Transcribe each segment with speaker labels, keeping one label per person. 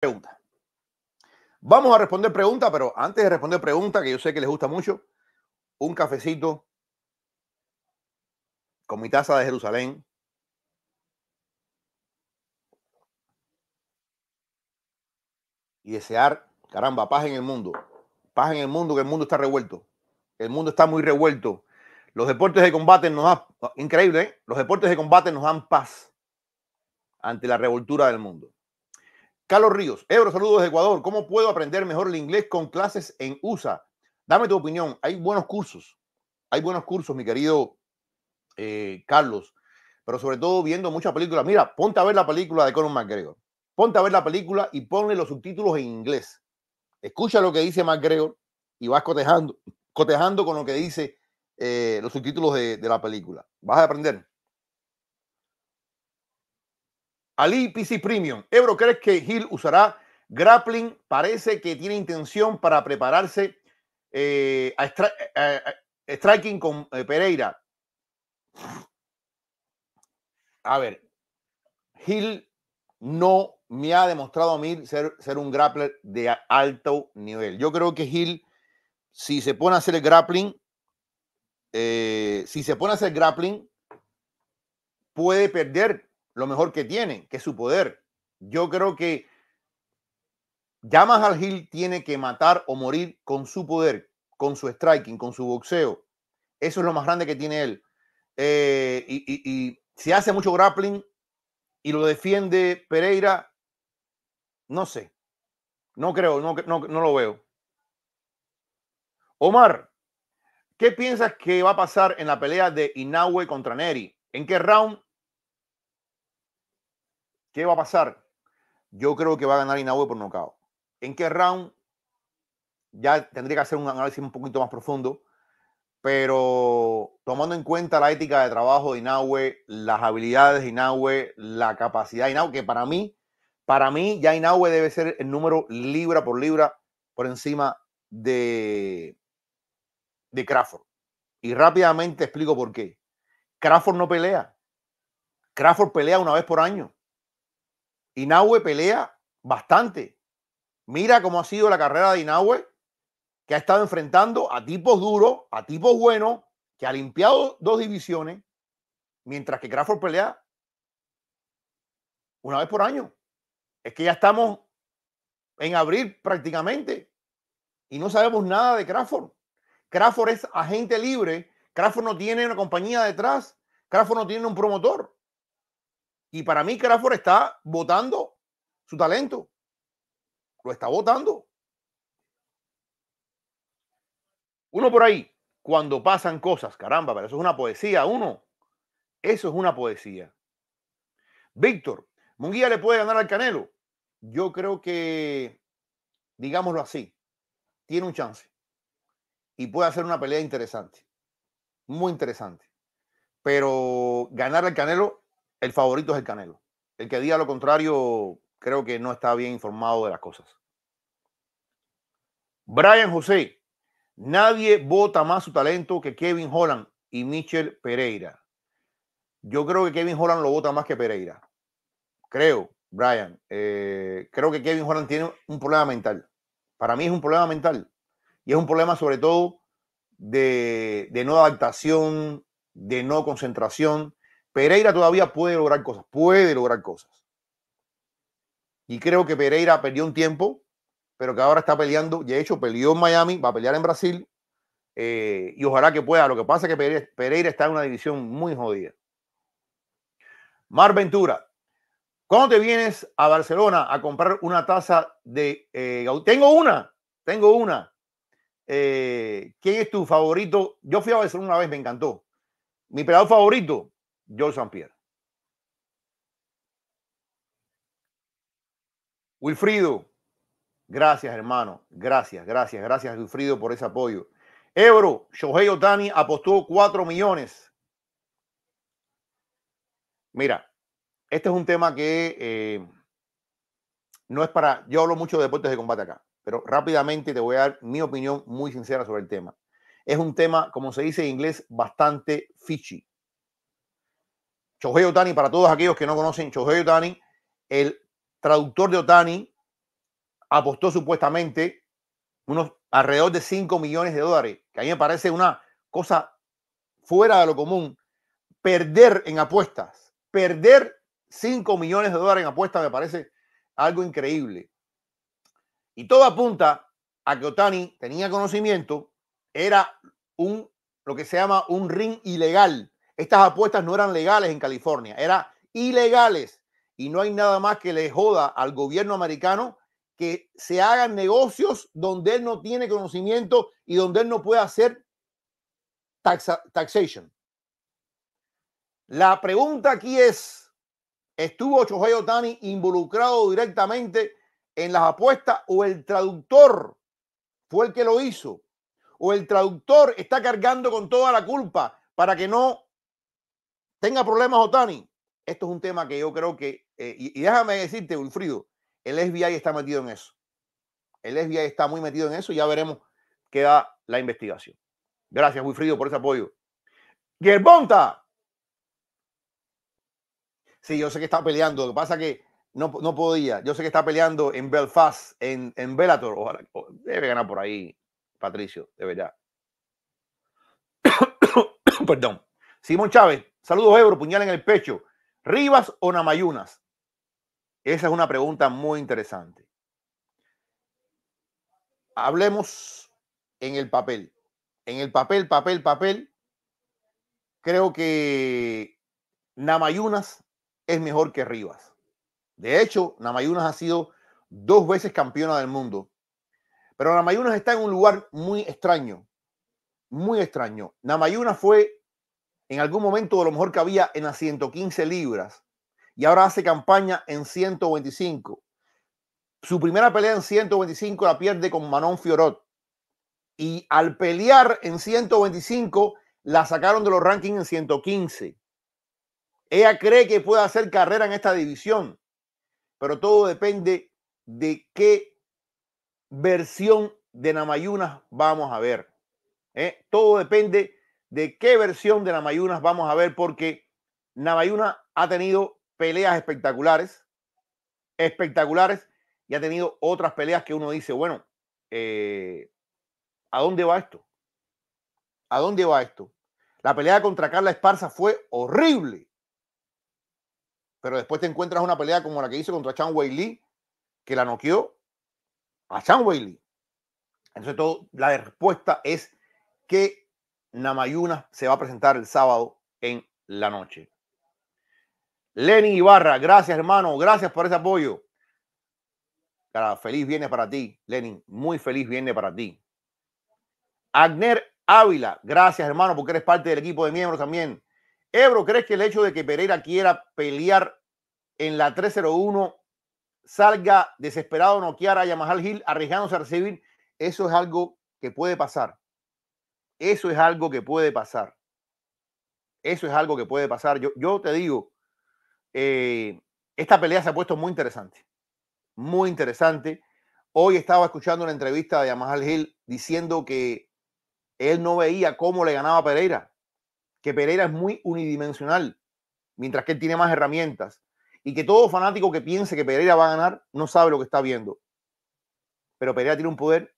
Speaker 1: pregunta. Vamos a responder preguntas, pero antes de responder preguntas, que yo sé que les gusta mucho, un cafecito con mi taza de Jerusalén. Y desear, caramba, paz en el mundo. Paz en el mundo, que el mundo está revuelto. El mundo está muy revuelto. Los deportes de combate nos dan, increíble, ¿eh? los deportes de combate nos dan paz ante la revoltura del mundo. Carlos Ríos, Ebro, saludos de Ecuador. ¿Cómo puedo aprender mejor el inglés con clases en USA? Dame tu opinión. Hay buenos cursos. Hay buenos cursos, mi querido eh, Carlos. Pero sobre todo viendo muchas películas. Mira, ponte a ver la película de Conor McGregor. Ponte a ver la película y ponle los subtítulos en inglés. Escucha lo que dice McGregor y vas cotejando, cotejando con lo que dice eh, los subtítulos de, de la película. Vas a aprender. Ali PC Premium. Ebro, ¿crees que Hill usará grappling? Parece que tiene intención para prepararse eh, a, striking con eh, Pereira. A ver, Hill no me ha demostrado a mí ser, un grappler de alto nivel. Yo creo que Hill, si se pone a hacer el grappling, eh, si se pone a hacer grappling, puede perder lo mejor que tiene, que es su poder. Yo creo que Llamas al Gil tiene que matar o morir con su poder, con su striking, con su boxeo. Eso es lo más grande que tiene él. Eh, y, si hace mucho grappling y lo defiende Pereira, no sé. No creo, no, no, lo veo. Omar, ¿qué piensas que va a pasar en la pelea de Inoue contra Neri? ¿En qué round ¿Qué va a pasar? Yo creo que va a ganar Inaue por nocao. ¿En qué round? Ya tendría que hacer un análisis un poquito más profundo, pero tomando en cuenta la ética de trabajo de Inahue, las habilidades de Inahue, la capacidad de Inaue, que para mí, para mí ya Inaue debe ser el número libra por libra por encima de, de Crawford. Y rápidamente explico por qué. Crawford no pelea. Crawford pelea una vez por año. Inahue pelea bastante. Mira cómo ha sido la carrera de Inahue, que ha estado enfrentando a tipos duros, a tipos buenos, que ha limpiado dos divisiones, mientras que Crawford pelea una vez por año. Es que ya estamos en abril prácticamente y no sabemos nada de Crawford. Crawford es agente libre, Crawford no tiene una compañía detrás, Crawford no tiene un promotor. Y para mí Crawford está votando su talento. Lo está votando. Uno por ahí, cuando pasan cosas, caramba, pero eso es una poesía, uno. Eso es una poesía. Víctor, Munguía le puede ganar al Canelo. Yo creo que, digámoslo así, tiene un chance. Y puede hacer una pelea interesante. Muy interesante. Pero ganar al Canelo el favorito es el Canelo. El que diga lo contrario, creo que no está bien informado de las cosas. Brian José, nadie vota más su talento que Kevin Holland y Michelle Pereira. Yo creo que Kevin Holland lo vota más que Pereira. Creo, Brian. Eh, creo que Kevin Holland tiene un problema mental. Para mí es un problema mental. Y es un problema sobre todo de no adaptación, de no concentración Pereira todavía puede lograr cosas, puede lograr cosas. Y creo que Pereira perdió un tiempo, pero que ahora está peleando. De hecho, peleó en Miami, va a pelear en Brasil. Eh, y ojalá que pueda. Lo que pasa es que Pereira, está en una división muy jodida. Mar Ventura, ¿cuándo te vienes a Barcelona a comprar una taza de... Eh, tengo una, tengo una. Eh, ¿Quién es tu favorito? Yo fui a Barcelona una vez, me encantó. Mi peleador favorito, George St. Pierre. Wilfrido, gracias hermano, gracias, gracias, gracias Wilfrido por ese apoyo. Ebro, Shohei Otani apostó 4 millones. Mira, este es un tema que eh, no es para, yo hablo mucho de deportes de combate acá, pero rápidamente te voy a dar mi opinión muy sincera sobre el tema. Es un tema, como se dice en inglés, bastante fichi Shohei Otani, para todos aquellos que no conocen Chohei Otani, el traductor de Otani apostó supuestamente unos alrededor de 5 millones de dólares, que a mí me parece una cosa fuera de lo común. Perder en apuestas, perder 5 millones de dólares en apuestas me parece algo increíble. Y todo apunta a que Otani tenía conocimiento, era un lo que se llama un ring ilegal estas apuestas no eran legales en California, eran ilegales. Y no hay nada más que le joda al gobierno americano que se hagan negocios donde él no tiene conocimiento y donde él no puede hacer taxation. La pregunta aquí es, ¿estuvo Chojayo Otani involucrado directamente en las apuestas o el traductor fue el que lo hizo? ¿O el traductor está cargando con toda la culpa para que no tenga problemas Otani, esto es un tema que yo creo que, eh, y, déjame decirte, Wilfrido, el FBI está metido en eso. El FBI está muy metido en eso, y ya veremos qué da la investigación. Gracias, Wilfrido, por ese apoyo. Gerbonta. Sí, yo sé que está peleando, lo que pasa que no, podía. Yo sé que está peleando en Belfast, en, en Bellator. Ojalá, debe ganar por ahí, Patricio, de verdad. Perdón. Simón Chávez, saludos Ebro, puñal en el pecho. ¿Rivas o Namayunas? Esa es una pregunta muy interesante. Hablemos en el papel. En el papel, papel, papel. Creo que Namayunas es mejor que Rivas. De hecho, Namayunas ha sido dos veces campeona del mundo. Pero Namayunas está en un lugar muy extraño. Muy extraño. Namayunas fue en algún momento de lo mejor que había en las 115 libras y ahora hace campaña en 125. Su primera pelea en 125 la pierde con Manon Fiorot y al pelear en 125 la sacaron de los rankings en 115. Ella cree que puede hacer carrera en esta división, pero todo depende de qué versión de Namayunas vamos a ver. ¿eh? Todo depende de qué versión de Namayunas vamos a ver, porque Namayuna ha tenido peleas espectaculares, espectaculares, y ha tenido otras peleas que uno dice, bueno, eh, ¿a dónde va esto? ¿A dónde va esto? La pelea contra Carla Esparza fue horrible. Pero después te encuentras una pelea como la que hizo contra Chan Wei que la noqueó a Chan Wei Entonces, la respuesta es que Namayuna se va a presentar el sábado en la noche. Lenin Ibarra, gracias hermano, gracias por ese apoyo. Cara, feliz viene para ti, Lenin. Muy feliz viene para ti. Agner Ávila, gracias hermano, porque eres parte del equipo de miembros también. Ebro, ¿crees que el hecho de que Pereira quiera pelear en la 301 salga desesperado noquear a Yamahal Gil arriesgándose a recibir? Eso es algo que puede pasar. Eso es algo que puede pasar. Eso es algo que puede pasar. Yo, yo te digo, eh, esta pelea se ha puesto muy interesante. Muy interesante. Hoy estaba escuchando una entrevista de Yamal Gil diciendo que él no veía cómo le ganaba a Pereira, que Pereira es muy unidimensional, mientras que él tiene más herramientas, y que todo fanático que piense que Pereira va a ganar no sabe lo que está viendo. Pero Pereira tiene un poder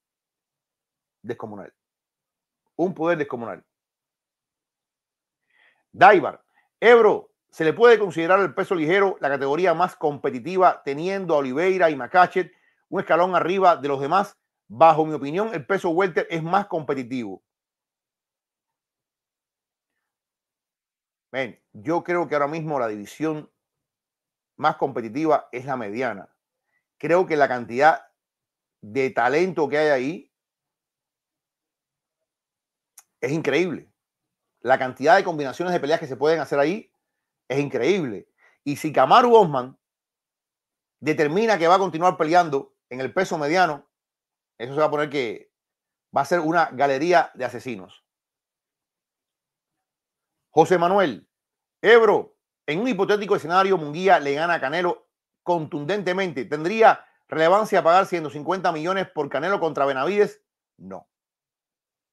Speaker 1: descomunal un poder descomunal. Daibar, Ebro, se le puede considerar el peso ligero la categoría más competitiva, teniendo a Oliveira y Macachet un escalón arriba de los demás. Bajo mi opinión, el peso welter es más competitivo. Ven, yo creo que ahora mismo la división más competitiva es la mediana. Creo que la cantidad de talento que hay ahí es increíble. La cantidad de combinaciones de peleas que se pueden hacer ahí es increíble. Y si Kamaru Osman determina que va a continuar peleando en el peso mediano, eso se va a poner que va a ser una galería de asesinos. José Manuel, Ebro, en un hipotético escenario, Munguía le gana a Canelo contundentemente. ¿Tendría relevancia pagar 150 millones por Canelo contra Benavides? No.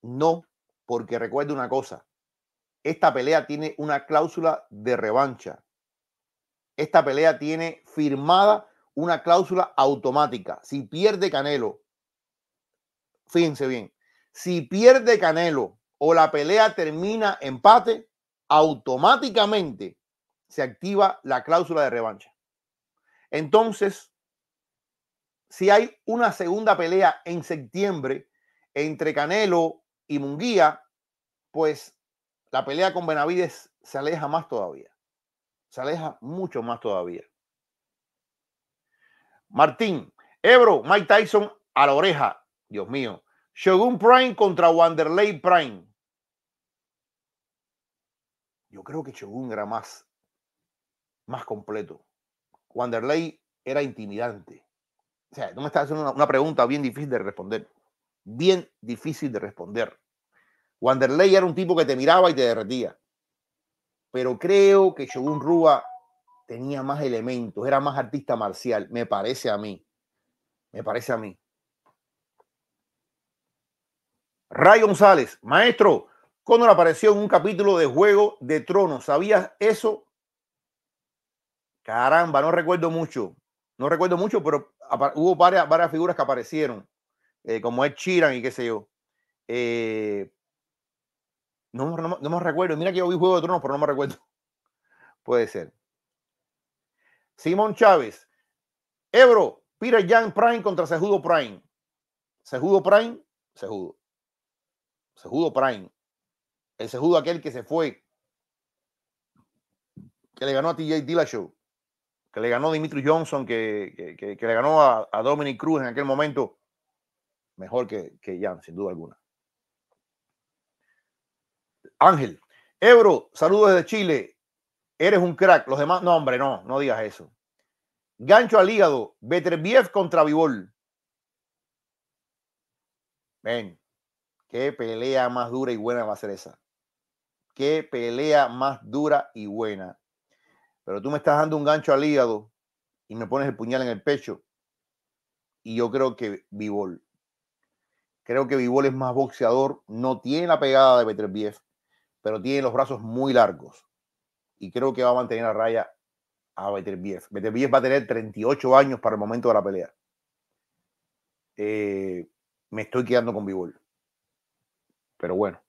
Speaker 1: No porque recuerde una cosa, esta pelea tiene una cláusula de revancha. Esta pelea tiene firmada una cláusula automática. Si pierde Canelo, fíjense bien, si pierde Canelo o la pelea termina empate, automáticamente se activa la cláusula de revancha. Entonces, si hay una segunda pelea en septiembre entre Canelo y Munguía, pues la pelea con Benavides se aleja más todavía. Se aleja mucho más todavía. Martín, Ebro, Mike Tyson a la oreja. Dios mío. Shogun Prime contra Wanderley Prime. Yo creo que Shogun era más, más completo. Wanderley era intimidante. O sea, no me estás haciendo una pregunta bien difícil de responder. Bien difícil de responder. Wanderley era un tipo que te miraba y te derretía. Pero creo que Shogun Rua tenía más elementos, era más artista marcial, me parece a mí. Me parece a mí. Ray González, maestro, Connor apareció en un capítulo de Juego de Tronos. ¿Sabías eso? Caramba, no recuerdo mucho. No recuerdo mucho, pero hubo varias, varias figuras que aparecieron, eh, como Ed Chiran y qué sé yo. Eh, no, me recuerdo. Mira que yo vi Juego de Tronos, pero no me recuerdo. Puede ser. Simón Chávez. Ebro, Peter Jan Prime contra Sejudo Prime. Sejudo Prime, Sejudo. Sejudo Prime. El Sejudo aquel que se fue. Que le ganó a TJ Dillashaw. Que le ganó a Dimitri Johnson. Que, le ganó a, Dominic Cruz en aquel momento. Mejor que, que Jan, sin duda alguna. Ángel, Ebro, saludos desde Chile. Eres un crack. Los demás, no, hombre, no, no digas eso. Gancho al hígado, Beterbiev contra Vivol. Ven, qué pelea más dura y buena va a ser esa. Qué pelea más dura y buena. Pero tú me estás dando un gancho al hígado y me pones el puñal en el pecho. Y yo creo que Vivol. Creo que Vivol es más boxeador, no tiene la pegada de Beterbiev pero tiene los brazos muy largos. Y creo que va a mantener la raya a ah, Beterbiev. Beterbiev va a tener 38 años para el momento de la pelea. Eh, me estoy quedando con Bivol. Pero bueno.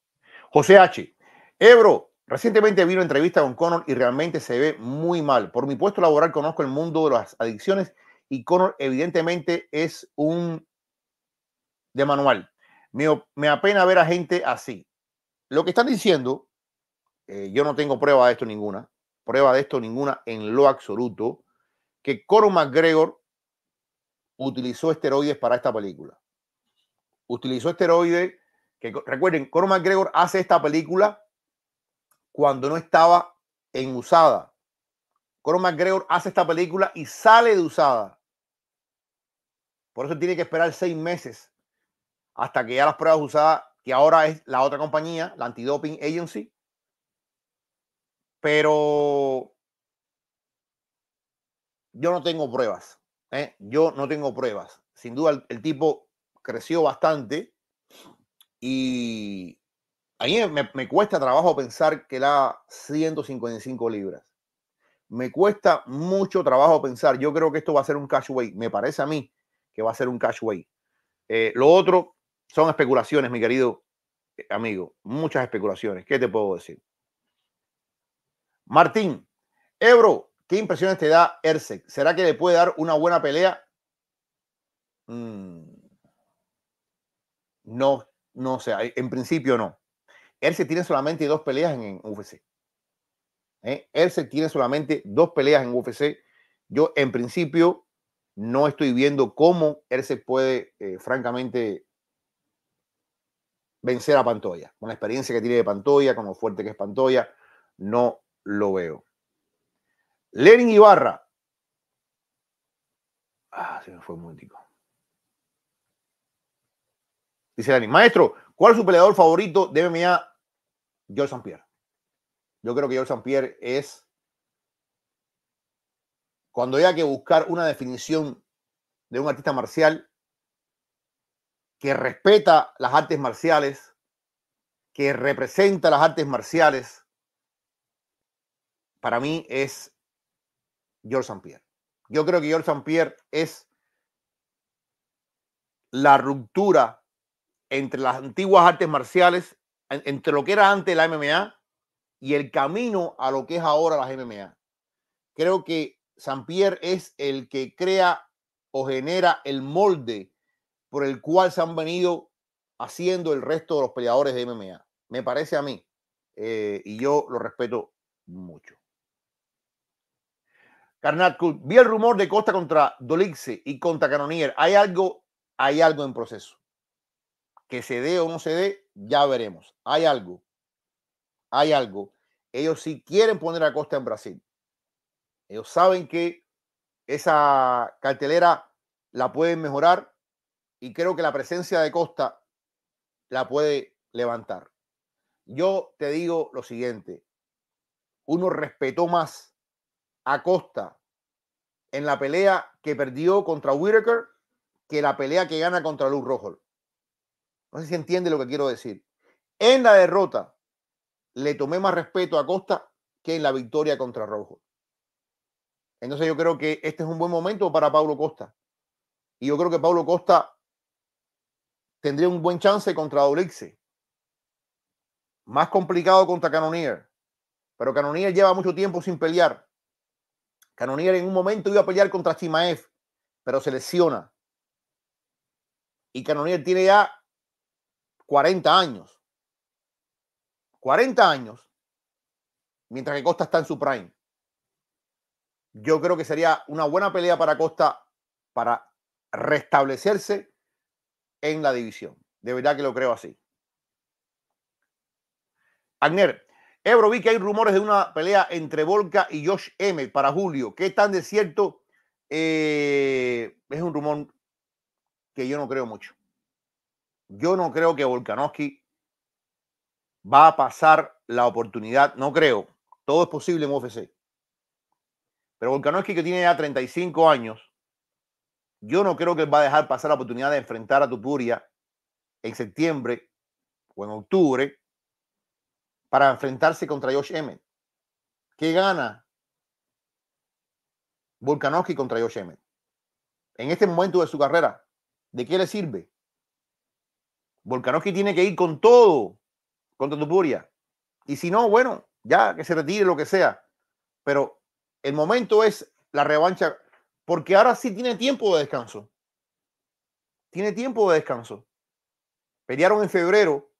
Speaker 1: José H. Ebro, recientemente vino una entrevista con Conor y realmente se ve muy mal. Por mi puesto laboral conozco el mundo de las adicciones y Conor evidentemente es un de manual. me apena ver a gente así. Lo que están diciendo, eh, yo no tengo prueba de esto ninguna, prueba de esto ninguna en lo absoluto, que Coro McGregor utilizó esteroides para esta película. Utilizó esteroides que, recuerden, Coro McGregor hace esta película cuando no estaba en usada. Coro McGregor hace esta película y sale de usada. Por eso tiene que esperar seis meses hasta que ya las pruebas usadas ahora es la otra compañía, la anti doping Agency. Pero yo no tengo pruebas. ¿eh? Yo no tengo pruebas. Sin duda, el, tipo creció bastante y a mí me, cuesta trabajo pensar que la 155 libras. Me cuesta mucho trabajo pensar. Yo creo que esto va a ser un way Me parece a mí que va a ser un cashway, eh, lo otro, son especulaciones, mi querido eh, amigo, muchas especulaciones. ¿Qué te puedo decir? Martín, Ebro, ¿qué impresiones te da Erce? ¿Será que le puede dar una buena pelea? Mm. No, no sé, en principio no. Erce tiene solamente dos peleas en UFC. ¿Eh? tiene solamente dos peleas en UFC. Yo, en principio, no estoy viendo cómo Erce puede, eh, francamente, vencer a Pantoya. Con la experiencia que tiene de Pantoya, como fuerte que es Pantoya, no lo veo. Lenin Ibarra. Ah, se me fue un Dice Lenin, maestro, ¿cuál es su peleador favorito de MMA? George St. Pierre. Yo creo que George St. Pierre es. Cuando haya que buscar una definición de un artista marcial, que respeta las artes marciales, que representa las artes marciales, para mí es George St. Pierre. Yo creo que George St. Pierre es la ruptura entre las antiguas artes marciales, entre lo que era antes la MMA y el camino a lo que es ahora la MMA. Creo que St. Pierre es el que crea o genera el molde por el cual se han venido haciendo el resto de los peleadores de MMA. Me parece a mí. Eh, y yo lo respeto mucho. Carnat, vi el rumor de Costa contra Dolixe y contra Canonier. Hay algo, hay algo en proceso. Que se dé o no se dé, ya veremos. Hay algo. Hay algo. Ellos sí quieren poner a Costa en Brasil. Ellos saben que esa cartelera la pueden mejorar y creo que la presencia de Costa la puede levantar. Yo te digo lo siguiente, uno respetó más a Costa en la pelea que perdió contra Whitaker que la pelea que gana contra Luz Rojo. No sé si entiende lo que quiero decir. En la derrota le tomé más respeto a Costa que en la victoria contra Rojo. Entonces yo creo que este es un buen momento para Pablo Costa. Y yo creo que Pablo Costa tendría un buen chance contra Dolixi. Más complicado contra Canonier. Pero Canonier lleva mucho tiempo sin pelear. Canonier en un momento iba a pelear contra Chimaev, pero se lesiona. Y Canonier tiene ya 40 años. 40 años. Mientras que Costa está en su prime. Yo creo que sería una buena pelea para Costa para restablecerse en la división. De verdad que lo creo así. Agner, Ebro, vi que hay rumores de una pelea entre Volca y Josh M para julio. ¿Qué tan de cierto? Eh, es un rumor que yo no creo mucho. Yo no creo que Volkanovski va a pasar la oportunidad. No creo. Todo es posible en UFC. Pero Volkanovski, que tiene ya 35 años, yo no creo que él va a dejar pasar la oportunidad de enfrentar a Tupuria en septiembre o en octubre para enfrentarse contra Josh Emmett. ¿Qué gana Volkanovski contra Josh Emmett? En este momento de su carrera, ¿de qué le sirve? Volkanovski tiene que ir con todo contra Tupuria. Y si no, bueno, ya que se retire lo que sea. Pero el momento es la revancha porque ahora sí tiene tiempo de descanso. Tiene tiempo de descanso. Pelearon en febrero.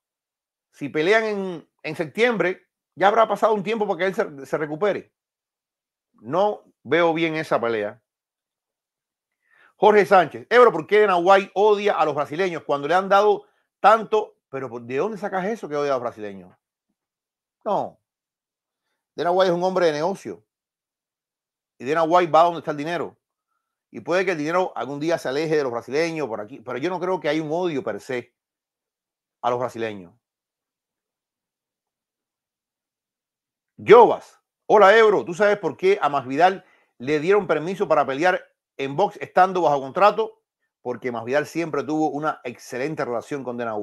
Speaker 1: Si pelean en, septiembre, ya habrá pasado un tiempo para que él se, recupere. No veo bien esa pelea. Jorge Sánchez, Ebro, ¿por qué Nahuay odia a los brasileños cuando le han dado tanto? Pero ¿de dónde sacas eso que odia a los brasileños? No. de es un hombre de negocio. Y de White va donde está el dinero. Y puede que el dinero algún día se aleje de los brasileños por aquí, pero yo no creo que hay un odio per se a los brasileños. Jovas, hola Ebro, ¿tú sabes por qué a Masvidal le dieron permiso para pelear en box estando bajo contrato? Porque Masvidal siempre tuvo una excelente relación con Dana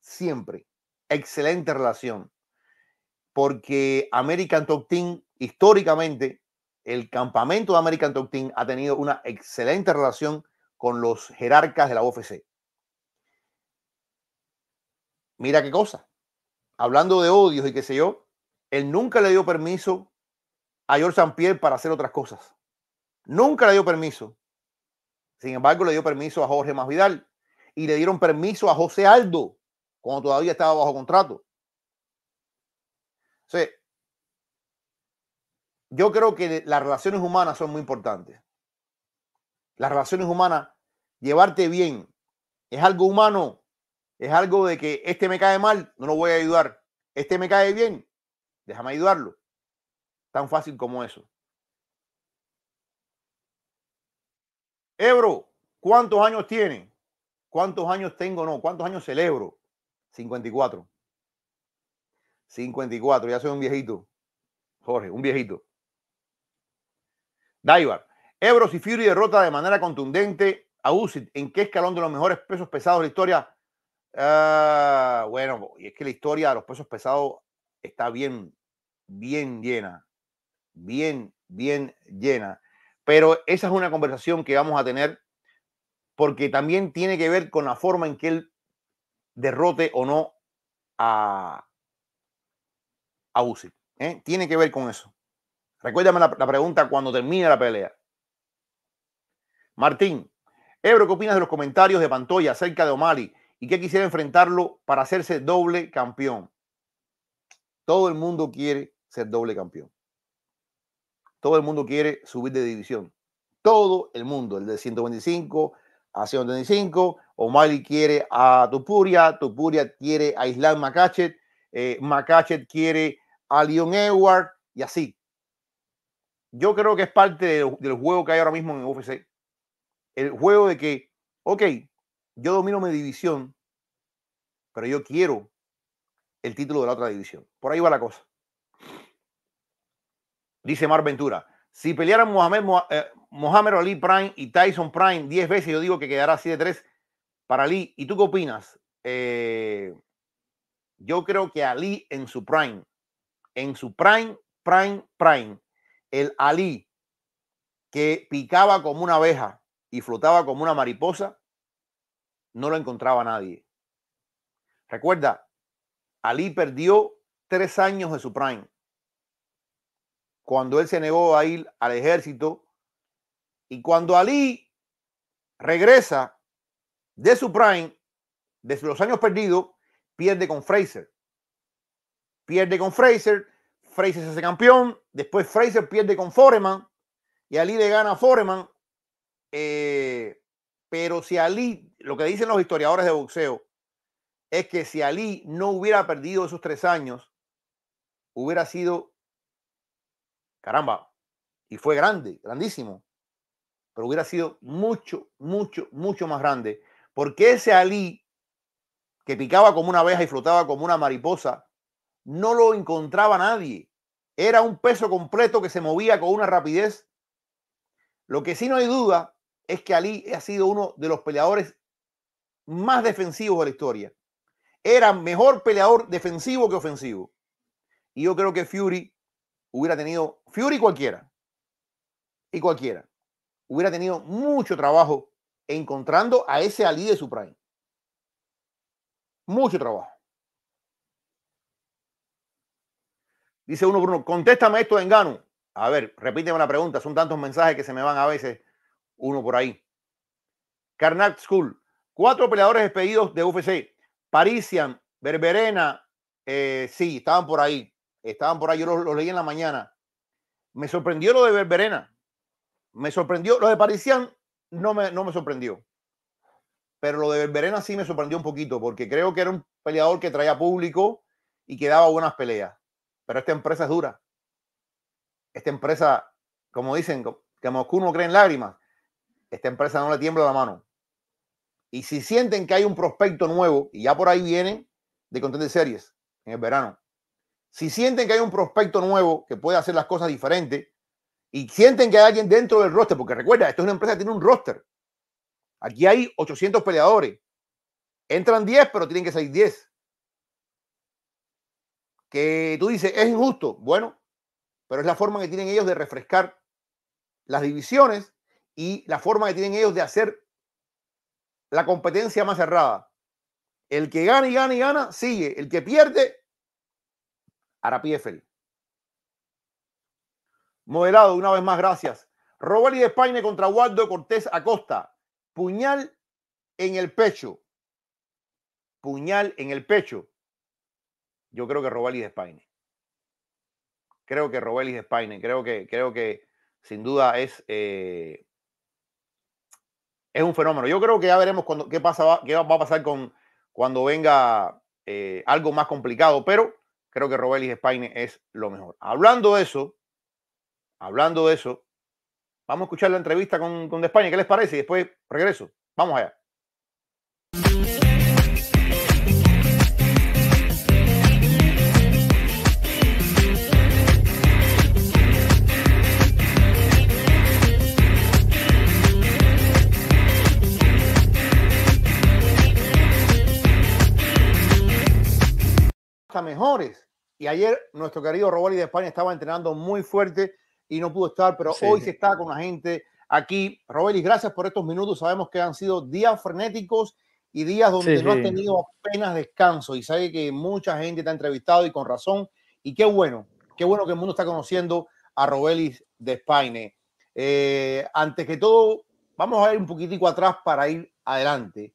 Speaker 1: Siempre. Excelente relación. Porque American Top Team históricamente el campamento de American Top Team ha tenido una excelente relación con los jerarcas de la UFC. Mira qué cosa. Hablando de odios y qué sé yo, él nunca le dio permiso a George St. Pierre para hacer otras cosas. Nunca le dio permiso. Sin embargo, le dio permiso a Jorge Masvidal y le dieron permiso a José Aldo cuando todavía estaba bajo contrato. O yo creo que las relaciones humanas son muy importantes. Las relaciones humanas, llevarte bien, es algo humano, es algo de que este me cae mal, no lo voy a ayudar. Este me cae bien, déjame ayudarlo. Tan fácil como eso. Ebro, ¿cuántos años tiene? ¿Cuántos años tengo? No, ¿cuántos años celebro? 54. 54, ya soy un viejito. Jorge, un viejito. Daivar. Ebro y Fury derrota de manera contundente a Usyk. ¿En qué escalón de los mejores pesos pesados de la historia? Ah, bueno, y es que la historia de los pesos pesados está bien, bien llena. Bien, bien llena. Pero esa es una conversación que vamos a tener porque también tiene que ver con la forma en que él derrote o no a, a ¿eh? Tiene que ver con eso. Recuérdame la, pregunta cuando termine la pelea. Martín, Ebro, ¿qué opinas de los comentarios de Pantoya acerca de O'Malley y qué quisiera enfrentarlo para hacerse doble campeón? Todo el mundo quiere ser doble campeón. Todo el mundo quiere subir de división. Todo el mundo, el de 125 a 125. O'Malley quiere a Tupuria, Tupuria quiere a Islam Makachet, eh, quiere a Leon Edward y así yo creo que es parte del, juego que hay ahora mismo en el UFC. El juego de que, ok, yo domino mi división, pero yo quiero el título de la otra división. Por ahí va la cosa. Dice Mar Ventura, si pelearan Mohamed, eh, Ali Prime y Tyson Prime 10 veces, yo digo que quedará así de tres para Ali. ¿Y tú qué opinas? Eh, yo creo que Ali en su prime, en su prime, prime, prime, el Ali que picaba como una abeja y flotaba como una mariposa, no lo encontraba nadie. Recuerda, Ali perdió tres años de su prime cuando él se negó a ir al ejército. Y cuando Ali regresa de su prime, de los años perdidos, pierde con Fraser. Pierde con Fraser Fraser se hace campeón, después Fraser pierde con Foreman y Ali le gana a Foreman. Eh, pero si Ali, lo que dicen los historiadores de boxeo, es que si Ali no hubiera perdido esos tres años, hubiera sido, caramba, y fue grande, grandísimo, pero hubiera sido mucho, mucho, mucho más grande. Porque ese Ali, que picaba como una abeja y flotaba como una mariposa, no lo encontraba nadie. Era un peso completo que se movía con una rapidez. Lo que sí no hay duda es que Ali ha sido uno de los peleadores más defensivos de la historia. Era mejor peleador defensivo que ofensivo. Y yo creo que Fury hubiera tenido, Fury cualquiera, y cualquiera, hubiera tenido mucho trabajo encontrando a ese Ali de su prime. Mucho trabajo. Dice uno, Bruno, contéstame esto de A ver, repíteme la pregunta. Son tantos mensajes que se me van a veces uno por ahí. Carnac School. Cuatro peleadores despedidos de UFC. Parisian, Berberena. Eh, sí, estaban por ahí. Estaban por ahí. Yo los, leí en la mañana. Me sorprendió lo de Berberena. Me sorprendió. Lo de Parisian no me, no me sorprendió. Pero lo de Berberena sí me sorprendió un poquito porque creo que era un peleador que traía público y que daba buenas peleas pero esta empresa es dura. Esta empresa, como dicen, que Moscú no cree en lágrimas, esta empresa no le tiembla la mano. Y si sienten que hay un prospecto nuevo, y ya por ahí vienen de Contender Series en el verano, si sienten que hay un prospecto nuevo que puede hacer las cosas diferentes, y sienten que hay alguien dentro del roster, porque recuerda, esto es una empresa que tiene un roster. Aquí hay 800 peleadores. Entran 10, pero tienen que salir 10 que tú dices, es injusto, bueno, pero es la forma que tienen ellos de refrescar las divisiones y la forma que tienen ellos de hacer la competencia más cerrada. El que gana y gana y gana, sigue. El que pierde, hará pie una vez más, gracias. Robert de España contra Waldo Cortés Acosta. Puñal en el pecho. Puñal en el pecho. Yo creo que Robelis de Spine. Creo que Robelis de Spine. Creo que, creo que sin duda es, eh, es un fenómeno. Yo creo que ya veremos cuando, qué, qué va a pasar con, cuando venga eh, algo más complicado, pero creo que Robelis Espaine es lo mejor. Hablando de eso, hablando de eso, vamos a escuchar la entrevista con, con De España. ¿Qué les parece? Y después regreso. Vamos allá. mejores. Y ayer nuestro querido Robelis de España estaba entrenando muy fuerte y no pudo estar, pero hoy se está con la gente aquí. Robelis, gracias por estos minutos. Sabemos que han sido días frenéticos y días donde no han tenido apenas descanso. Y sabe que mucha gente te ha entrevistado y con razón. Y qué bueno, qué bueno que el mundo está conociendo a Robelis de España. Eh, antes que todo, vamos a ir un poquitico atrás para ir adelante.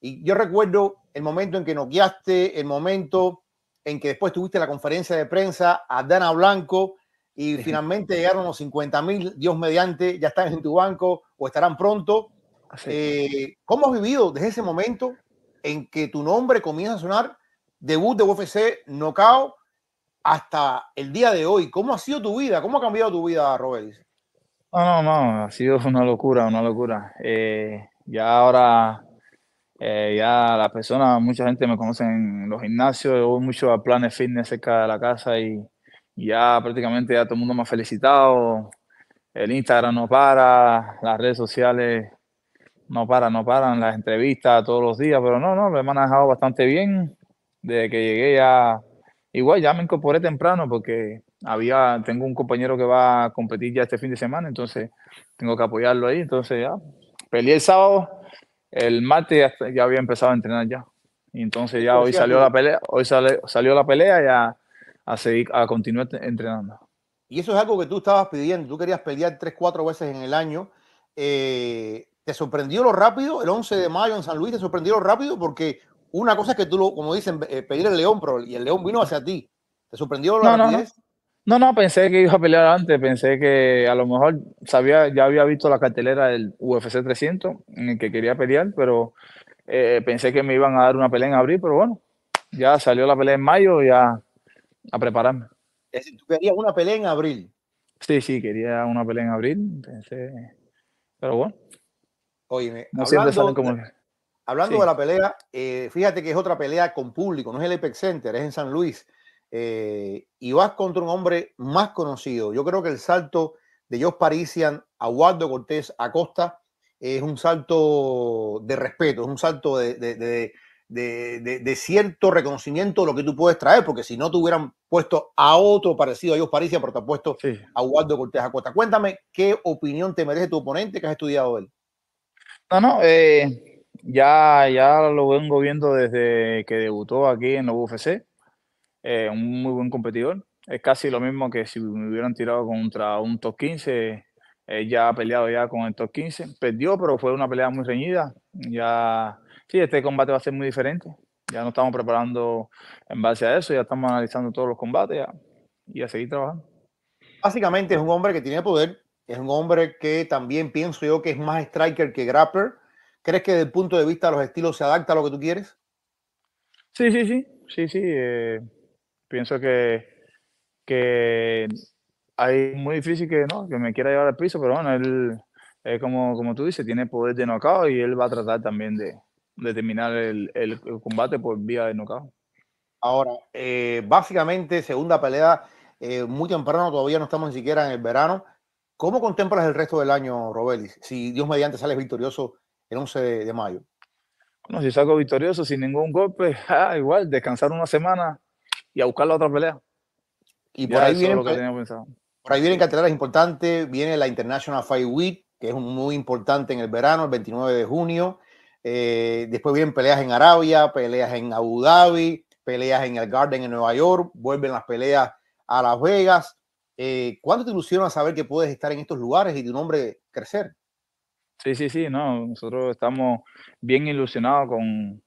Speaker 1: Y yo recuerdo el momento en que guiaste el momento en que después tuviste la conferencia de prensa a Dana Blanco y finalmente llegaron los 50 mil, Dios mediante, ya están en tu banco o estarán pronto. Eh, ¿Cómo has vivido desde ese momento en que tu nombre comienza a sonar, debut de UFC, knockout, hasta el día de hoy? ¿Cómo ha sido tu vida? ¿Cómo ha cambiado tu vida, Robert?
Speaker 2: No, no, no, ha sido una locura, una locura.
Speaker 1: Eh,
Speaker 2: ya ahora eh, ya las personas, mucha gente me conoce en los gimnasios, yo voy mucho a planes fitness cerca de la casa y, ya prácticamente ya todo el mundo me ha felicitado. El Instagram no para, las redes sociales no paran, no paran, las entrevistas todos los días, pero no, no, me he manejado bastante bien. Desde que llegué ya, igual ya me incorporé temprano porque había, tengo un compañero que va a competir ya este fin de semana, entonces tengo que apoyarlo ahí. Entonces ya, peleé el sábado, el martes ya, había empezado a entrenar ya. Y entonces ya hoy salió la pelea, hoy salió la pelea ya a seguir, a continuar entrenando.
Speaker 1: Y eso es algo que tú estabas pidiendo, tú querías pelear tres, cuatro veces en el año. Eh, ¿Te sorprendió lo rápido? El 11 de mayo en San Luis te sorprendió lo rápido porque una cosa es que tú, como dicen, eh, pedir el león, pero y el león vino hacia ti. ¿Te sorprendió lo rápido
Speaker 2: no, no, pensé que iba a pelear antes, pensé que a lo mejor sabía, ya había visto la cartelera del UFC 300 en el que quería pelear, pero eh, pensé que me iban a dar una pelea en abril, pero bueno, ya salió la pelea en mayo, ya a prepararme.
Speaker 1: Es decir, tú querías una pelea en abril.
Speaker 2: Sí, sí, quería una pelea en abril, pero bueno.
Speaker 1: Oye, no hablando, salen como... hablando de la pelea, eh, fíjate que es otra pelea con público, no es el Apex Center, es en San Luis. Eh, y vas contra un hombre más conocido. Yo creo que el salto de Jos Parisian a Waldo Cortés Acosta es un salto de respeto, es un salto de, cierto reconocimiento de lo que tú puedes traer, porque si no te hubieran puesto a otro parecido a Jos Parisian, pero te han puesto a Waldo Cortés Acosta Cuéntame qué opinión te merece tu oponente que has estudiado él. No, no, eh,
Speaker 2: ya, ya lo vengo viendo desde que debutó aquí en la UFC un muy buen competidor. Es casi lo mismo que si me hubieran tirado contra un top 15. Eh, ya ha peleado ya con el top 15. Perdió, pero fue una pelea muy reñida. Ya, sí, este combate va a ser muy diferente. Ya no estamos preparando en base a eso, ya estamos analizando
Speaker 1: todos los combates y
Speaker 2: a seguir trabajando.
Speaker 1: Básicamente es un hombre que tiene poder, es un hombre que también pienso yo que es más striker que grappler. ¿Crees que desde el punto de vista de los estilos se adapta a lo que tú quieres? Sí, sí, sí, sí, sí. Eh,
Speaker 2: Pienso que, que hay muy difícil que que me quiera llevar al piso, pero bueno, él, eh, como, como tú dices, tiene poder de knockout y él va a tratar también de,
Speaker 1: terminar el, combate por vía de knockout. Ahora, eh, básicamente, segunda pelea, eh, muy temprano, todavía no estamos ni siquiera en el verano. ¿Cómo contemplas el resto del año, Robelis? Si Dios mediante sales victorioso el 11 de, mayo.
Speaker 2: Bueno, si salgo victorioso sin ningún golpe, ah, igual, descansar una semana y a buscar la
Speaker 1: otra pelea. Y por ahí, viene... lo
Speaker 2: por
Speaker 1: ahí vienen importantes, viene la International Fight Week, que es muy importante en el verano, el 29 de junio. Eh, después vienen peleas en Arabia, peleas en Abu Dhabi, peleas en el Garden en Nueva York, vuelven las peleas a Las Vegas. Eh, ¿Cuánto te ilusiona saber que puedes estar en estos lugares y tu nombre crecer? Sí, sí, sí, no, nosotros estamos bien
Speaker 2: ilusionados con,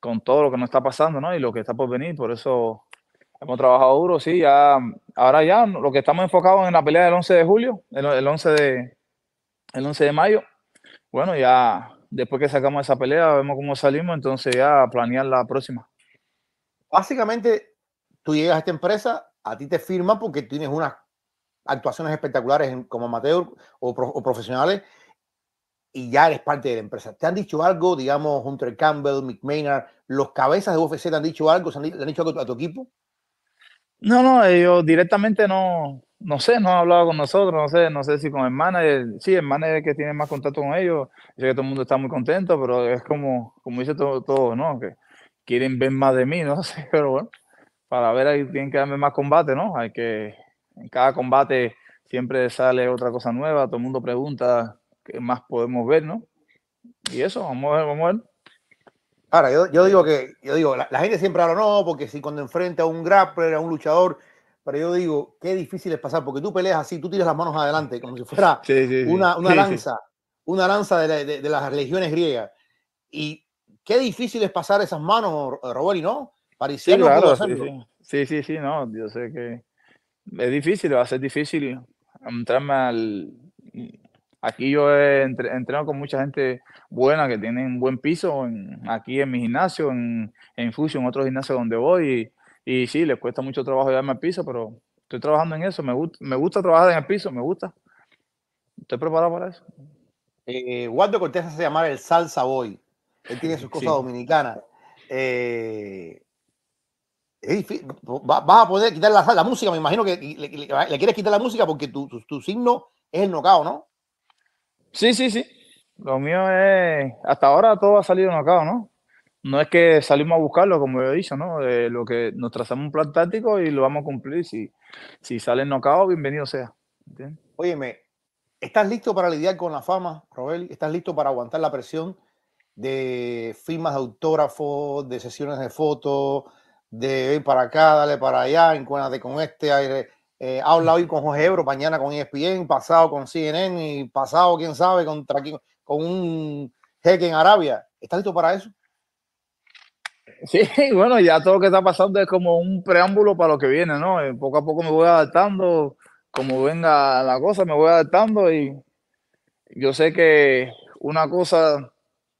Speaker 2: con todo lo que nos está pasando, ¿no? Y lo que está por venir, por eso Hemos trabajado duro, sí, ya, ahora ya lo que estamos enfocados en la pelea del 11 de julio, el, 11 de, el 11 de mayo. Bueno, ya después que sacamos esa pelea, vemos
Speaker 1: cómo salimos, entonces ya planear la próxima. Básicamente, tú llegas a esta empresa, a ti te firman porque tienes unas actuaciones espectaculares como amateur o, profesionales y ya eres parte de la empresa. ¿Te han dicho algo, digamos, Hunter Campbell, Mick Maynard, los cabezas de UFC te han dicho algo, han, han dicho algo a tu equipo?
Speaker 2: No, no, ellos eh, directamente no, no sé, no han hablado con nosotros, no sé, no sé si con el manager, sí, el manager que tiene más contacto con ellos, yo sé que todo el mundo está muy contento, pero es como, como dice todo, todo, ¿no? Que quieren ver más de mí, no sé, pero bueno, para ver ahí tienen que darme más combate, ¿no? Hay que, en cada combate siempre sale otra cosa nueva, todo el mundo pregunta qué más podemos ver, ¿no? Y eso, vamos a ver, vamos a ver.
Speaker 1: Ahora, yo, digo que, yo digo, la, gente siempre habla, no, porque si cuando enfrenta a un grappler, a un luchador, pero yo digo, qué difícil es pasar, porque tú peleas así, tú tiras las manos adelante, como si fuera
Speaker 2: Una, lanza,
Speaker 1: una lanza de, las religiones griegas. Y qué difícil es pasar esas manos, Robert, ¿no? Parisiano. Claro,
Speaker 2: sí, sí, sí, no, yo sé que es difícil, va a ser difícil entrarme al Aquí yo he con mucha gente buena que tiene un buen piso aquí en mi gimnasio, en, en Fusion, otro gimnasio donde voy. Y, sí, les cuesta mucho trabajo llevarme al piso, pero estoy trabajando en eso. Me, gusta trabajar en el piso, me gusta.
Speaker 1: Estoy preparado para eso. Eh, Waldo Cortés hace llamar el Salsa Boy. Él tiene sus cosas dominicanas. Eh, vas a poder quitar la, la, música, me imagino que le, quieres quitar la música porque tu, signo es el nocao, ¿no?
Speaker 2: Sí, sí, sí. Lo mío es, hasta ahora todo ha salido nocao, ¿no? No es que salimos a buscarlo, como yo he dicho, ¿no? lo que nos trazamos un plan táctico
Speaker 1: y lo vamos a cumplir. Si, si sale nocao, bienvenido sea. Óyeme, ¿estás listo para lidiar con la fama, Robel? ¿Estás listo para aguantar la presión de firmas de autógrafos, de sesiones de fotos, de ir para acá, dale para allá, de con este, aire? Eh, ha hablado hoy con Jorge Ebro, mañana con ESPN, pasado con CNN y pasado, quién sabe, con un jeque en Arabia. ¿Estás listo para eso? Sí, bueno, ya todo lo que está pasando es como un preámbulo para
Speaker 2: lo que viene, ¿no? Eh, poco a poco me voy adaptando, como venga la cosa, me voy adaptando y yo sé que una cosa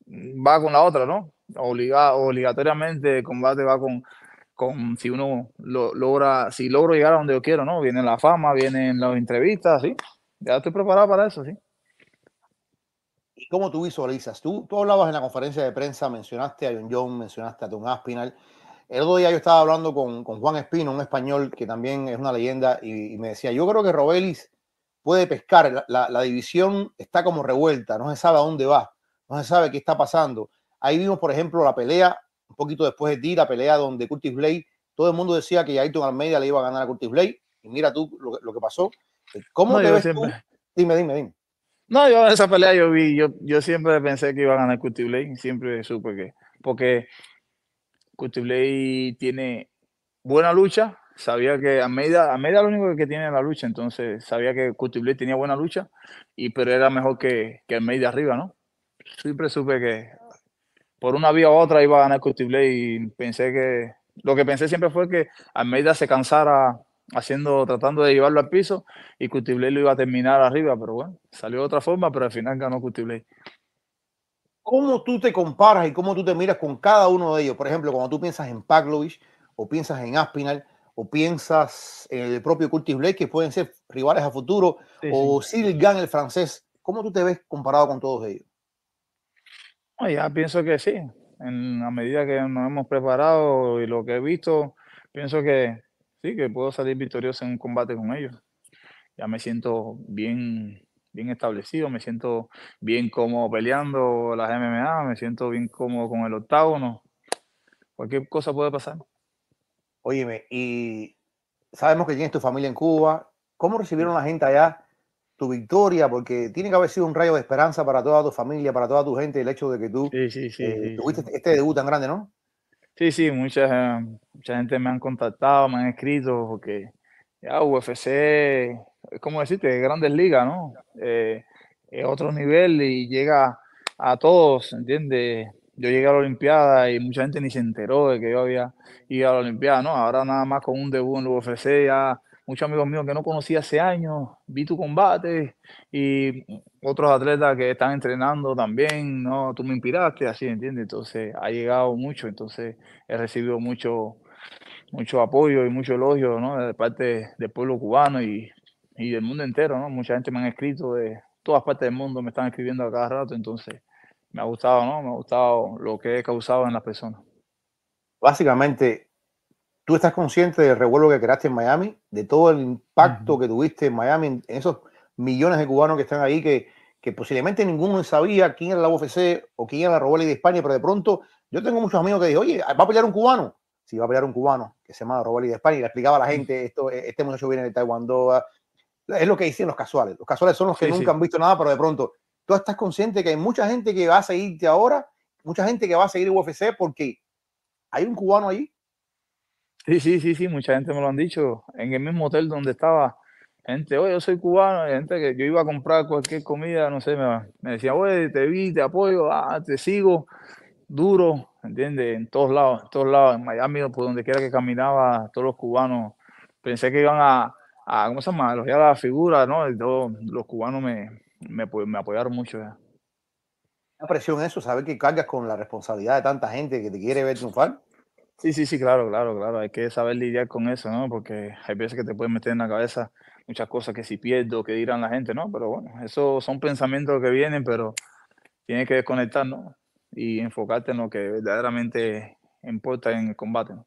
Speaker 2: va con la otra, ¿no? Obliga, obligatoriamente el combate va con, con si uno lo, logra, si logro llegar a donde yo quiero, ¿no? Viene la fama, vienen las entrevistas, ¿sí? Ya estoy preparado para eso, ¿sí?
Speaker 1: ¿Y cómo tú visualizas? Tú, tú hablabas en la conferencia de prensa, mencionaste a John John, mencionaste a Tom Aspinal. El otro día yo estaba hablando con, con Juan Espino, un español que también es una leyenda, y, me decía, yo creo que Robelis puede pescar, la, la, división está como revuelta, no se sabe a dónde va, no se sabe qué está pasando. Ahí vimos, por ejemplo, la pelea poquito después de ti, la pelea donde Curtis Blade, todo el mundo decía que Ayrton Almeida le iba a ganar a Curtis Blade. Y mira tú lo, que pasó. Eh, ¿Cómo no, Dime, dime, dime.
Speaker 2: No, yo esa pelea yo vi, yo, siempre pensé que iba a ganar Curtis Blade. Siempre supe que. Porque Curtis Blade tiene buena lucha. Sabía que Almeida, Almeida es lo único que tiene la lucha, entonces sabía que Curtis Blade tenía buena lucha, y, pero era mejor que, que Almeida arriba, ¿no? Siempre supe que por una vía u otra iba a ganar y pensé que lo que pensé siempre fue que Almeida se cansara haciendo, tratando de llevarlo al piso y Curtis lo iba a terminar arriba, pero bueno, salió de otra forma, pero al final ganó Curtis
Speaker 1: ¿Cómo tú te comparas y cómo tú te miras con cada uno de ellos? Por ejemplo, cuando tú piensas en Paglovich o piensas en Aspinal o piensas en el propio Curtis que pueden ser rivales a futuro, o Silgan, el francés, ¿cómo tú te ves comparado con todos ellos?
Speaker 2: Ya pienso que sí. En la medida que nos hemos preparado y lo que he visto, pienso que sí, que puedo salir victorioso en un combate con ellos. Ya me siento bien, bien establecido, me siento bien como peleando las MMA, me siento bien cómodo con el octágono. Cualquier cosa puede pasar.
Speaker 1: Óyeme, y sabemos que tienes tu familia en Cuba. ¿Cómo recibieron la gente allá tu victoria, porque tiene que haber sido un rayo de esperanza para toda tu familia, para toda tu gente, el hecho de que tú eh, tuviste este debut tan grande, ¿no?
Speaker 2: Sí, sí, mucha, eh, mucha gente me han contactado, me han escrito, porque ya UFC es como decirte, grandes ligas, ¿no? Eh, es otro nivel y llega a todos, ¿entiendes? Yo llegué a la Olimpiada y mucha gente ni se enteró de que yo había ido a la Olimpiada, ¿no? Ahora nada más con un debut en UFC ya muchos amigos míos que no conocí hace años, vi tu combate y otros atletas que están entrenando también, ¿no? Tú me inspiraste, así, ¿entiendes? Entonces ha llegado mucho, entonces he recibido mucho, mucho apoyo y mucho elogio, ¿no? De parte del pueblo cubano y, y del mundo entero, ¿no? Mucha gente me han escrito de todas partes del mundo, me están escribiendo a cada rato, entonces me ha gustado, ¿no? Me ha gustado lo que he causado en las personas.
Speaker 1: Básicamente, ¿Tú estás consciente del revuelo que creaste en Miami? De todo el impacto que tuviste en Miami, en esos millones de cubanos que están ahí, que, que posiblemente ninguno sabía quién era la UFC o quién era la Roboli de España, pero de pronto yo tengo muchos amigos que dicen, oye, ¿va a pelear un cubano? Sí, va a pelear un cubano que se llama Roboli de España y le explicaba a la gente, esto, e, este muchacho viene de Taekwondo, es lo que dicen los casuales. Los casuales son los que nunca han visto nada, pero de pronto tú estás consciente que hay mucha gente que va a seguirte ahora, mucha gente que va a seguir UFC porque hay un cubano ahí
Speaker 2: Sí, sí, sí, sí, mucha gente me lo han dicho. En el mismo hotel donde estaba, gente, oye, yo soy cubano, gente que yo iba a comprar cualquier comida, no sé, me, me decía, oye, te vi, te apoyo, ah, te sigo, duro, ¿entiendes? En todos lados, en todos lados, en Miami, por donde quiera que caminaba, todos los cubanos, pensé que iban a, a ¿cómo se llama?, elogiar la figura, ¿no? los cubanos me, me, apoyaron mucho ya.
Speaker 1: presión eso, saber que cargas con la responsabilidad
Speaker 2: de tanta gente que te quiere ver triunfar. Sí, sí, sí, claro, claro, claro. Hay que saber lidiar con eso, ¿no? Porque hay veces que te pueden meter en la cabeza muchas cosas que si pierdo, que dirán la gente, ¿no? Pero bueno, esos son pensamientos que vienen, pero tienes que desconectar, ¿no? Y enfocarte en lo que verdaderamente importa en el combate, ¿no?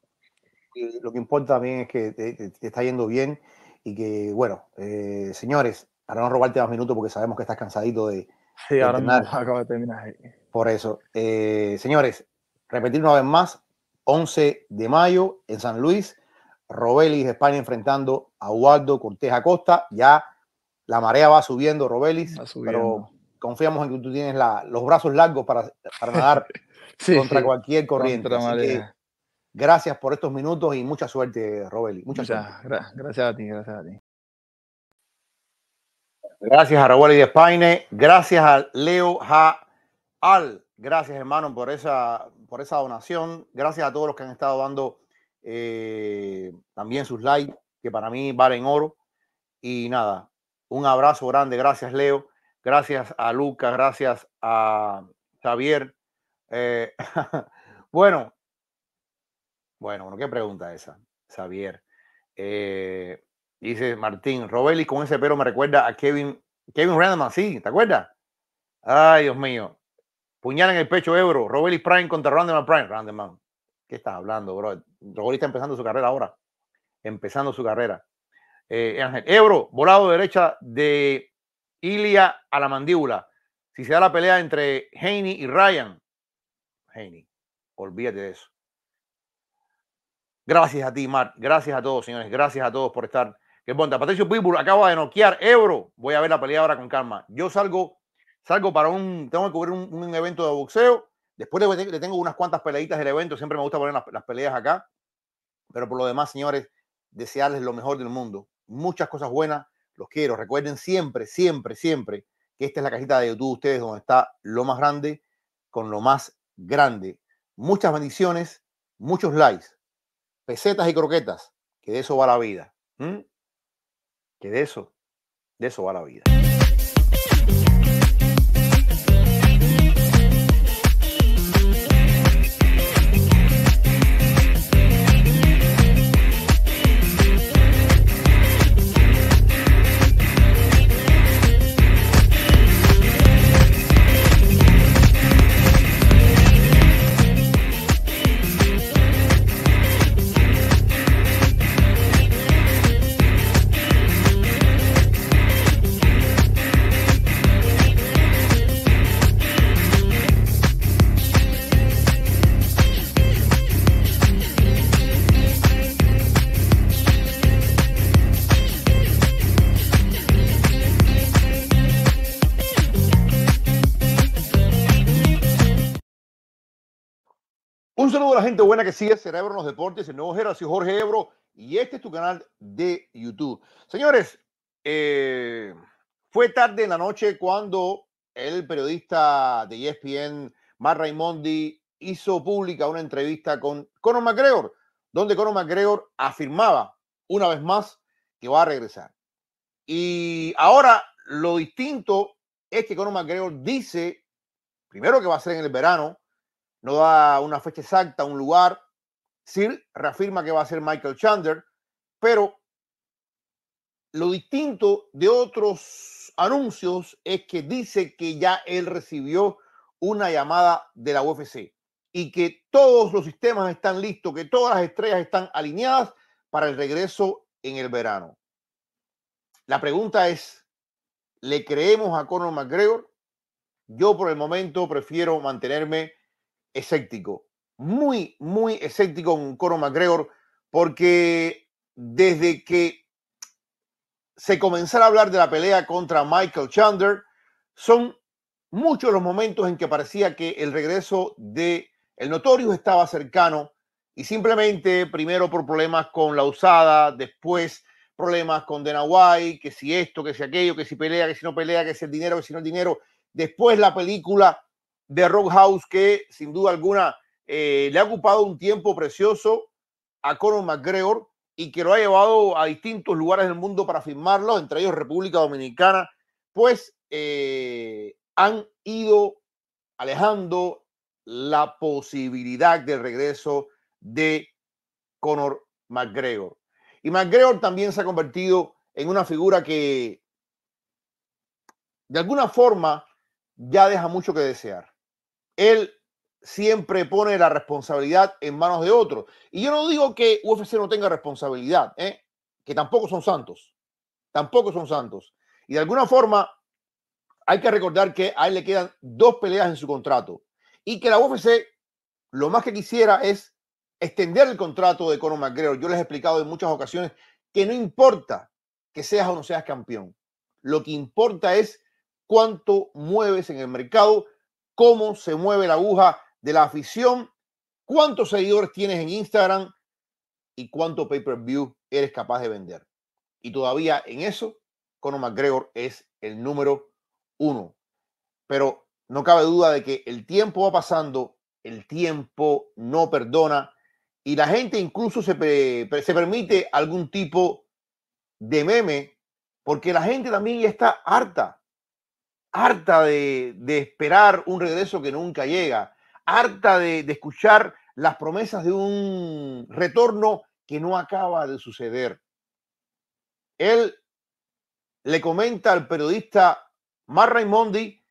Speaker 1: Eh, lo que importa también es que te, está yendo bien y que, bueno, eh, señores, para no robarte más minutos porque sabemos que estás cansadito de... Sí, ahora acabo de terminar. Por eso, eh, señores, repetir una vez más, 11 de mayo en San Luis, Robelis de España enfrentando a Waldo Cortés Acosta. Ya la marea va subiendo, Robelis, pero confiamos en que tú tienes los brazos largos para, para nadar contra cualquier corriente. gracias por estos minutos y mucha suerte, Robelis. Muchas gracias, gracias a ti, gracias a ti. Gracias a Robelis de España, gracias a Leo Al, Gracias, hermano, por esa por esa donación. Gracias a todos los que han estado dando eh, también sus likes, que para mí valen oro. Y nada, un abrazo grande. Gracias, Leo. Gracias a Lucas. Gracias a Javier. Eh, bueno, bueno, qué pregunta esa, Javier. Eh, dice Martín, Robelli con ese pelo me recuerda a Kevin, Kevin Random, sí, ¿te acuerdas? Ay, Dios mío. Puñal en el pecho, Ebro. Robelis Prime contra Randeman Prime. Man. ¿qué estás hablando, bro? Robelis está empezando su carrera ahora. Empezando su carrera. Eh, eh, Ebro, volado derecha de Ilia a la mandíbula. Si se da la pelea entre Haney y Ryan, Haney, olvídate de eso. Gracias a ti, Mark. Gracias a todos, señores. Gracias a todos por estar. Qué bonita. Patricio Pitbull acaba de noquear Ebro. Voy a ver la pelea ahora con calma. Yo salgo Salgo para un, tengo que cubrir un, evento de boxeo. Después le, tengo unas cuantas peleaditas del evento. Siempre me gusta poner las, peleas acá. Pero por lo demás, señores, desearles lo mejor del mundo. Muchas cosas buenas. Los quiero. Recuerden siempre, siempre, siempre que esta es la cajita de YouTube de ustedes donde está lo más grande con lo más grande. Muchas bendiciones, muchos likes, pesetas y croquetas, que de eso va la vida. Que de eso, de eso va la vida. la gente buena que sigue Cerebro en los Deportes, el nuevo Gerard, soy Jorge Ebro y este es tu canal de YouTube. Señores, eh, fue tarde en la noche cuando el periodista de ESPN, Mar Raimondi, hizo pública una entrevista con Conor McGregor, donde Conor McGregor afirmaba una vez más que va a regresar. Y ahora lo distinto es que Conor McGregor dice, primero que va a ser en el verano, no da una fecha exacta, un lugar. Sir reafirma que va a ser Michael Chandler, pero lo distinto de otros anuncios es que dice que ya él recibió una llamada de la UFC y que todos los sistemas están listos, que todas las estrellas están alineadas para el regreso en el verano. La pregunta es, ¿le creemos a Conor McGregor? Yo por el momento prefiero mantenerme escéptico, muy, muy escéptico con Coro McGregor, porque desde que se comenzara a hablar de la pelea contra Michael Chandler, son muchos los momentos en que parecía que el regreso de el notorio estaba cercano y simplemente primero por problemas con la usada, después problemas con White, que si esto, que si aquello, que si pelea, que si no pelea, que si el dinero, que si no el dinero, después la película de House, que sin duda alguna eh, le ha ocupado un tiempo precioso a Conor McGregor y que lo ha llevado a distintos lugares del mundo para firmarlo, entre ellos República Dominicana, pues eh, han ido alejando la posibilidad de regreso de Conor McGregor. Y McGregor también se ha convertido en una figura que de alguna forma ya deja mucho que desear él siempre pone la responsabilidad en manos de otros. Y yo no digo que UFC no tenga responsabilidad, ¿eh? que tampoco son santos, tampoco son santos. Y de alguna forma hay que recordar que a él le quedan dos peleas en su contrato y que la UFC lo más que quisiera es extender el contrato de Conor McGregor. Yo les he explicado en muchas ocasiones que no importa que seas o no seas campeón. Lo que importa es cuánto mueves en el mercado cómo se mueve la aguja de la afición, cuántos seguidores tienes en Instagram y cuánto pay-per-view eres capaz de vender. Y todavía en eso, Conor McGregor es el número uno. Pero no cabe duda de que el tiempo va pasando, el tiempo no perdona y la gente incluso se, se permite algún tipo de meme porque la gente también ya está harta harta de, esperar un regreso que nunca llega, harta de, de escuchar las promesas de un retorno que no acaba de suceder. Él le comenta al periodista Mar Raimondi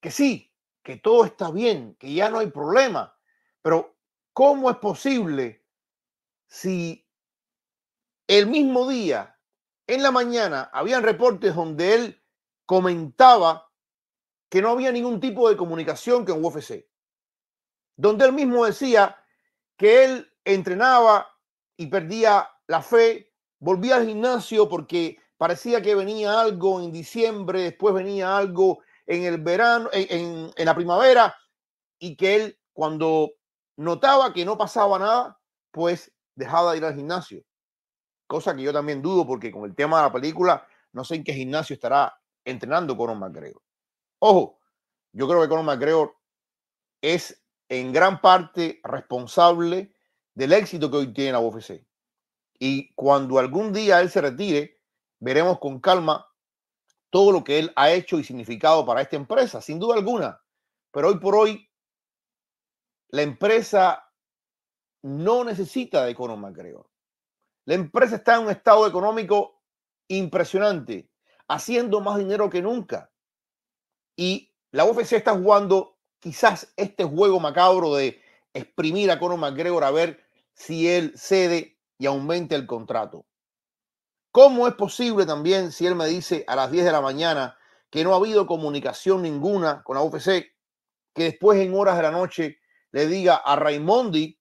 Speaker 1: que sí, que todo está bien, que ya no hay problema, pero ¿cómo es posible si el mismo día, en la mañana, habían reportes donde él comentaba que no había ningún tipo de comunicación con UFC, donde él mismo decía que él entrenaba y perdía la fe, volvía al gimnasio porque parecía que venía algo en diciembre, después venía algo en el verano, en, la primavera, y que él cuando notaba que no pasaba nada, pues dejaba de ir al gimnasio. Cosa que yo también dudo porque con el tema de la película, no sé en qué gimnasio estará entrenando Conor McGregor. Ojo, yo creo que Conor McGregor es en gran parte responsable del éxito que hoy tiene la UFC. Y cuando algún día él se retire, veremos con calma todo lo que él ha hecho y significado para esta empresa, sin duda alguna. Pero hoy por hoy, la empresa no necesita de Conor McGregor. La empresa está en un estado económico impresionante, haciendo más dinero que nunca. Y la UFC está jugando quizás este juego macabro de exprimir a Conor McGregor a ver si él cede y aumenta el contrato. ¿Cómo es posible también si él me dice a las 10 de la mañana que no ha habido comunicación ninguna con la UFC, que después en horas de la noche le diga a Raimondi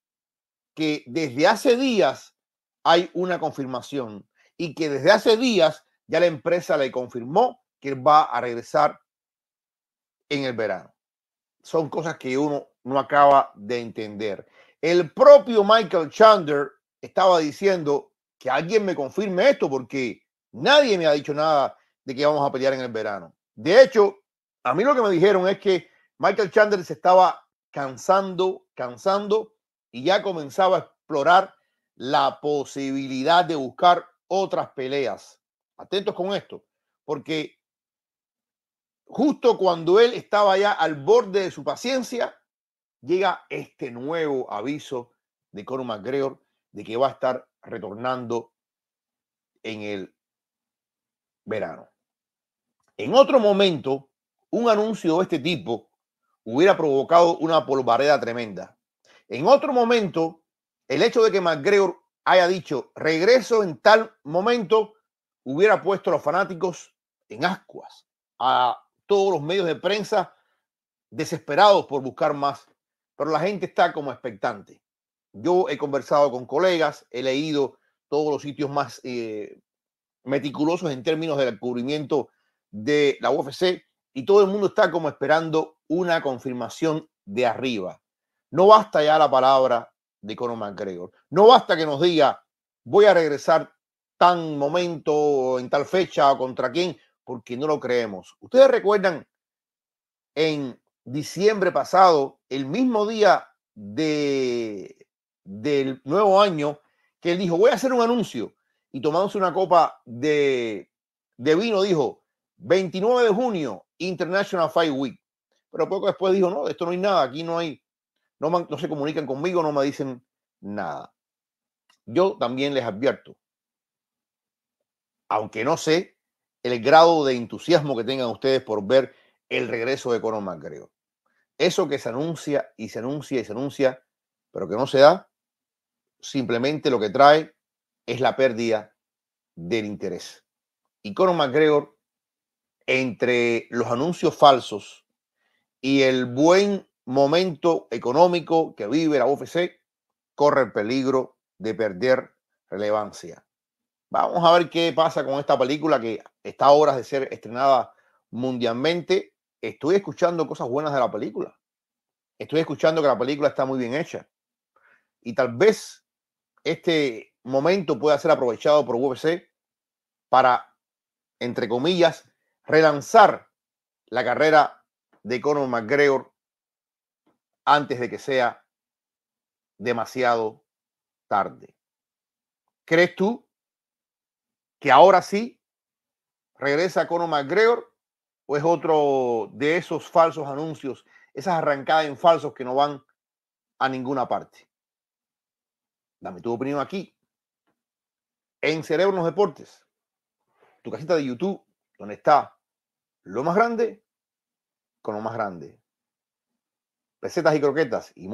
Speaker 1: que desde hace días hay una confirmación y que desde hace días ya la empresa le confirmó que va a regresar en el verano. Son cosas que uno no acaba de entender. El propio Michael Chandler estaba diciendo que alguien me confirme esto porque nadie me ha dicho nada de que vamos a pelear en el verano. De hecho, a mí lo que me dijeron es que Michael Chandler se estaba cansando, cansando y ya comenzaba a explorar la posibilidad de buscar otras peleas. Atentos con esto, porque justo cuando él estaba ya al borde de su paciencia, llega este nuevo aviso de Conor McGregor de que va a estar retornando en el verano. En otro momento, un anuncio de este tipo hubiera provocado una polvareda tremenda. En otro momento, el hecho de que McGregor haya dicho regreso en tal momento hubiera puesto a los fanáticos en ascuas, a todos los medios de prensa desesperados por buscar más, pero la gente está como expectante. Yo he conversado con colegas, he leído todos los sitios más eh, meticulosos en términos del cubrimiento de la UFC y todo el mundo está como esperando una confirmación de arriba. No basta ya la palabra de Conor McGregor. No basta que nos diga voy a regresar tan momento, en tal fecha o contra quién porque no lo creemos. Ustedes recuerdan en diciembre pasado, el mismo día de, del nuevo año, que él dijo, voy a hacer un anuncio. Y tomándose una copa de, vino, dijo, 29 de junio, International Fight Week. Pero poco después dijo, no, de esto no hay nada, aquí no hay, no, no se comunican conmigo, no me dicen nada. Yo también les advierto, aunque no sé el grado de entusiasmo que tengan ustedes por ver el regreso de Conor McGregor. Eso que se anuncia y se anuncia y se anuncia, pero que no se da, simplemente lo que trae es la pérdida del interés. Y Conor McGregor, entre los anuncios falsos y el buen momento económico que vive la UFC, corre el peligro de perder relevancia. Vamos a ver qué pasa con esta película que está a horas de ser estrenada mundialmente. Estoy escuchando cosas buenas de la película. Estoy escuchando que la película está muy bien hecha. Y tal vez este momento pueda ser aprovechado por UFC para, entre comillas, relanzar la carrera de Conor McGregor antes de que sea demasiado tarde. ¿Crees tú que ahora sí regresa Conor McGregor o es otro de esos falsos anuncios, esas arrancadas en falsos que no van a ninguna parte. Dame tu opinión aquí. En Cerebro Deportes, tu casita de YouTube, donde está lo más grande con lo más grande. Recetas y croquetas y